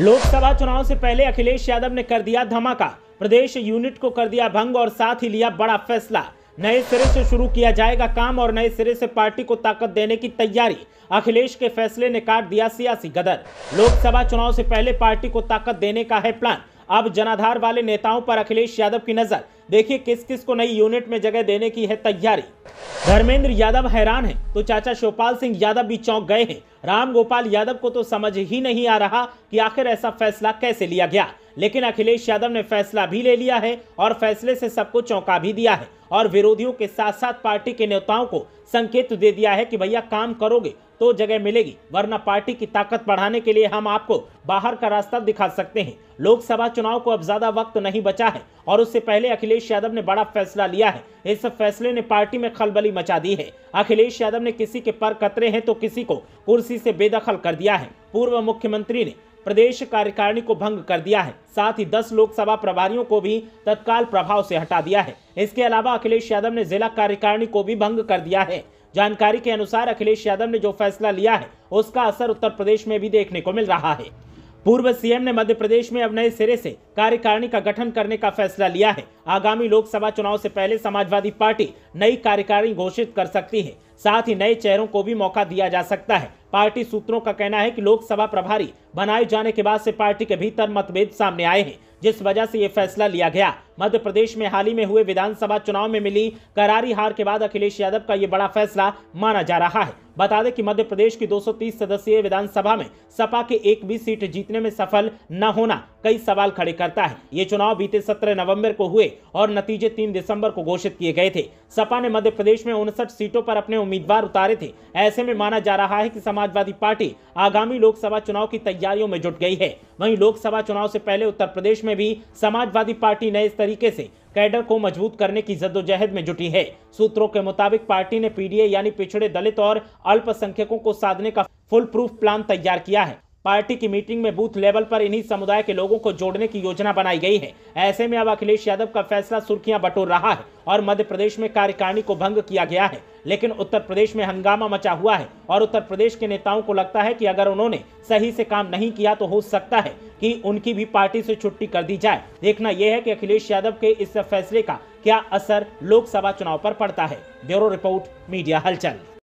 लोकसभा चुनाव से पहले अखिलेश यादव ने कर दिया धमाका प्रदेश यूनिट को कर दिया भंग और साथ ही लिया बड़ा फैसला नए सिरे से शुरू किया जाएगा काम और नए सिरे से पार्टी को ताकत देने की तैयारी अखिलेश के फैसले ने काट दिया सियासी गदर लोकसभा चुनाव से पहले पार्टी को ताकत देने का है प्लान अब जनाधार वाले नेताओं पर अखिलेश यादव की नजर देखिए किस किस को नई यूनिट में जगह देने की है तैयारी धर्मेंद्र यादव हैरान है तो चाचा शिवपाल सिंह यादव भी चौंक गए हैं राम गोपाल यादव को तो समझ ही नहीं आ रहा कि आखिर ऐसा फैसला कैसे लिया गया लेकिन अखिलेश यादव ने फैसला भी ले लिया है और फैसले से सबको चौंका भी दिया है और विरोधियों के साथ साथ पार्टी के नेताओं को संकेत दे दिया है कि भैया काम करोगे तो जगह मिलेगी वरना पार्टी की ताकत बढ़ाने के लिए हम आपको बाहर का रास्ता दिखा सकते हैं लोकसभा चुनाव को अब ज्यादा वक्त नहीं बचा है और उससे पहले अखिलेश यादव ने बड़ा फैसला लिया है इस फैसले ने पार्टी में खलबली मचा दी है अखिलेश यादव ने किसी के पर कतरे हैं तो किसी को कुर्सी से बेदखल कर दिया है पूर्व मुख्यमंत्री ने प्रदेश कार्यकारिणी को भंग कर दिया है साथ ही 10 लोकसभा प्रभारियों को भी तत्काल प्रभाव से हटा दिया है इसके अलावा अखिलेश यादव ने जिला कार्यकारिणी को भी भंग कर दिया है जानकारी के अनुसार अखिलेश यादव ने जो फैसला लिया है उसका असर उत्तर प्रदेश में भी देखने को मिल रहा है पूर्व सीएम ने मध्य प्रदेश में अब नए सिरे से कार्यकारिणी का गठन करने का फैसला लिया है आगामी लोकसभा चुनाव से पहले समाजवादी पार्टी नई कार्यकारिणी घोषित कर सकती है साथ ही नए चेहरों को भी मौका दिया जा सकता है पार्टी सूत्रों का कहना है कि लोकसभा प्रभारी बनाए जाने के बाद से पार्टी के भीतर मतभेद सामने आए हैं जिस वजह से ये फैसला लिया गया मध्य प्रदेश में हाल ही में हुए विधानसभा चुनाव में मिली करारी हार के बाद अखिलेश यादव का यह बड़ा फैसला माना जा रहा है बता दें कि मध्य प्रदेश की 230 सदस्यीय विधानसभा में सपा के एक भी सीट जीतने में सफल न होना कई सवाल खड़े करता है ये चुनाव बीते 17 नवंबर को हुए और नतीजे 3 दिसंबर को घोषित किए गए थे सपा ने मध्य प्रदेश में उनसठ सीटों पर अपने उम्मीदवार उतारे थे ऐसे में माना जा रहा है कि समाजवादी पार्टी आगामी लोकसभा चुनाव की तैयारियों में जुट गई है वहीं लोकसभा चुनाव से पहले उत्तर प्रदेश में भी समाजवादी पार्टी नए तरीके से कैडर को मजबूत करने की जद्दोजहद में जुटी है सूत्रों के मुताबिक पार्टी ने पीडीए यानी पिछड़े दलित और अल्पसंख्यकों को साधने का फुल प्रूफ प्लान तैयार किया है पार्टी की मीटिंग में बूथ लेवल पर इन्हीं समुदाय के लोगों को जोड़ने की योजना बनाई गई है ऐसे में अब अखिलेश यादव का फैसला सुर्खियां बटोर रहा है और मध्य प्रदेश में कार्यकारिणी को भंग किया गया है लेकिन उत्तर प्रदेश में हंगामा मचा हुआ है और उत्तर प्रदेश के नेताओं को लगता है कि अगर उन्होंने सही से काम नहीं किया तो हो सकता है कि उनकी भी पार्टी से छुट्टी कर दी जाए देखना यह है कि अखिलेश यादव के इस फैसले का क्या असर लोकसभा चुनाव पर पड़ता है ब्यूरो रिपोर्ट मीडिया हलचल